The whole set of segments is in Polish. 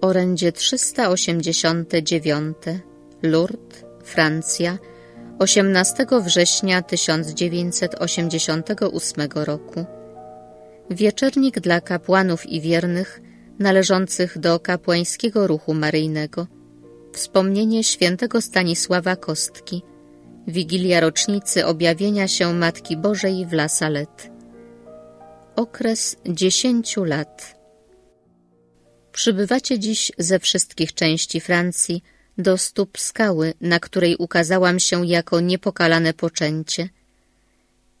Orędzie 389, Lourdes, Francja, 18 września 1988 roku. Wieczernik dla kapłanów i wiernych należących do kapłańskiego ruchu maryjnego. Wspomnienie świętego Stanisława Kostki. Wigilia rocznicy objawienia się Matki Bożej w La Salette. Okres 10 lat. Przybywacie dziś ze wszystkich części Francji do stóp skały, na której ukazałam się jako niepokalane poczęcie.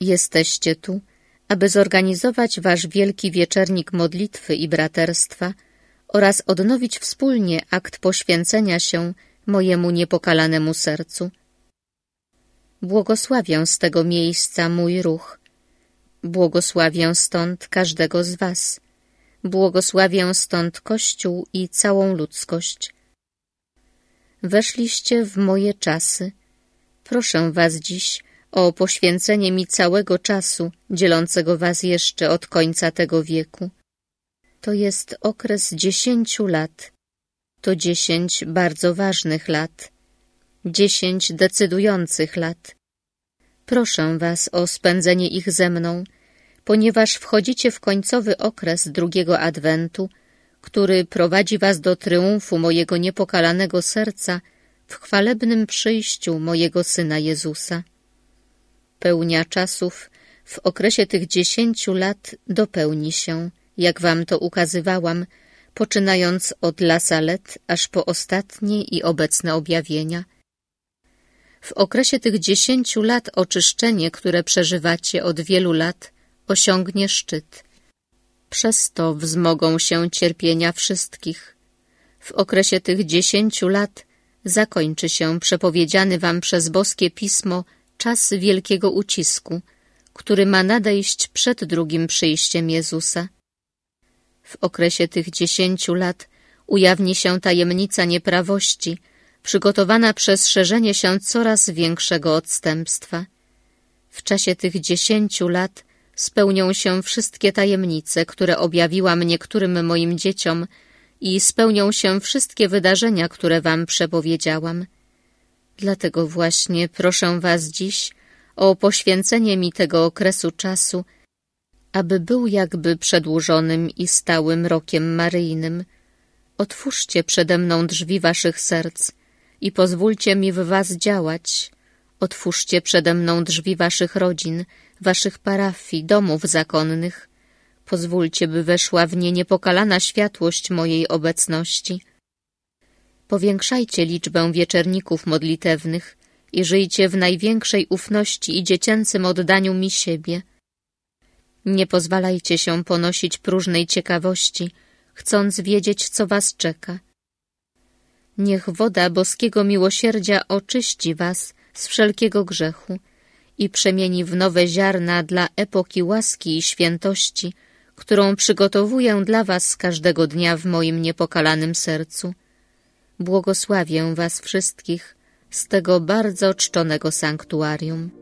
Jesteście tu, aby zorganizować wasz wielki wieczernik modlitwy i braterstwa oraz odnowić wspólnie akt poświęcenia się mojemu niepokalanemu sercu. Błogosławię z tego miejsca mój ruch. Błogosławię stąd każdego z was Błogosławię stąd Kościół i całą ludzkość. Weszliście w moje czasy. Proszę was dziś o poświęcenie mi całego czasu, dzielącego was jeszcze od końca tego wieku. To jest okres dziesięciu lat. To dziesięć bardzo ważnych lat. Dziesięć decydujących lat. Proszę was o spędzenie ich ze mną – ponieważ wchodzicie w końcowy okres drugiego adwentu, który prowadzi was do triumfu mojego niepokalanego serca w chwalebnym przyjściu mojego Syna Jezusa. Pełnia czasów w okresie tych dziesięciu lat dopełni się, jak wam to ukazywałam, poczynając od Lasalet aż po ostatnie i obecne objawienia. W okresie tych dziesięciu lat oczyszczenie, które przeżywacie od wielu lat – osiągnie szczyt. Przez to wzmogą się cierpienia wszystkich. W okresie tych dziesięciu lat zakończy się przepowiedziany wam przez boskie pismo czas wielkiego ucisku, który ma nadejść przed drugim przyjściem Jezusa. W okresie tych dziesięciu lat ujawni się tajemnica nieprawości, przygotowana przez szerzenie się coraz większego odstępstwa. W czasie tych dziesięciu lat spełnią się wszystkie tajemnice, które objawiłam niektórym moim dzieciom i spełnią się wszystkie wydarzenia, które wam przepowiedziałam. Dlatego właśnie proszę was dziś o poświęcenie mi tego okresu czasu, aby był jakby przedłużonym i stałym rokiem maryjnym. Otwórzcie przede mną drzwi waszych serc i pozwólcie mi w was działać, Otwórzcie przede mną drzwi waszych rodzin, waszych parafii, domów zakonnych. Pozwólcie, by weszła w nie niepokalana światłość mojej obecności. Powiększajcie liczbę wieczerników modlitewnych i żyjcie w największej ufności i dziecięcym oddaniu mi siebie. Nie pozwalajcie się ponosić próżnej ciekawości, chcąc wiedzieć, co was czeka. Niech woda boskiego miłosierdzia oczyści was z wszelkiego grzechu i przemieni w nowe ziarna dla epoki łaski i świętości, którą przygotowuję dla was każdego dnia w moim niepokalanym sercu. Błogosławię was wszystkich z tego bardzo czczonego sanktuarium.